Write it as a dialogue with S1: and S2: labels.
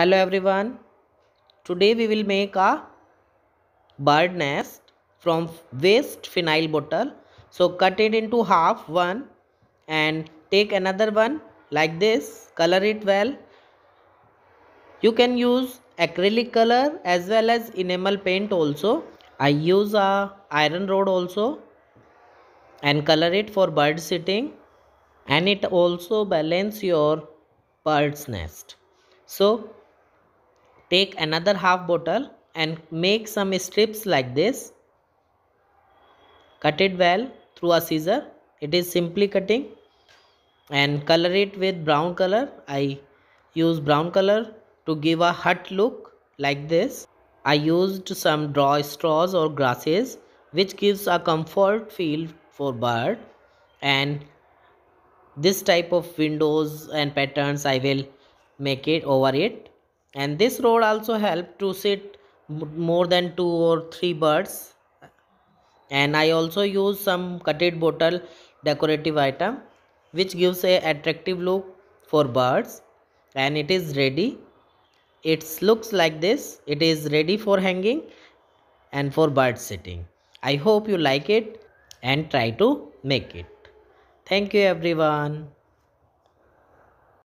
S1: hello everyone today we will make a bird nest from waste phenyl bottle so cut it into half one and take another one like this color it well you can use acrylic color as well as enamel paint also i use a iron rod also and color it for bird sitting and it also balance your bird's nest so take another half bottle and make some strips like this cut it well through a scissor it is simply cutting and color it with brown color i use brown color to give a hut look like this i used some dry straws or grasses which gives a comfort feel for bird and this type of windows and patterns i will make it over it and this rod also help to sit more than two or three birds and i also use some cutted bottle decorative item which gives a attractive look for birds and it is ready it looks like this it is ready for hanging and for bird sitting i hope you like it and try to make it thank you everyone